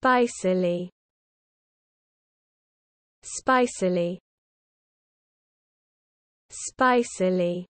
spicily spicily spicily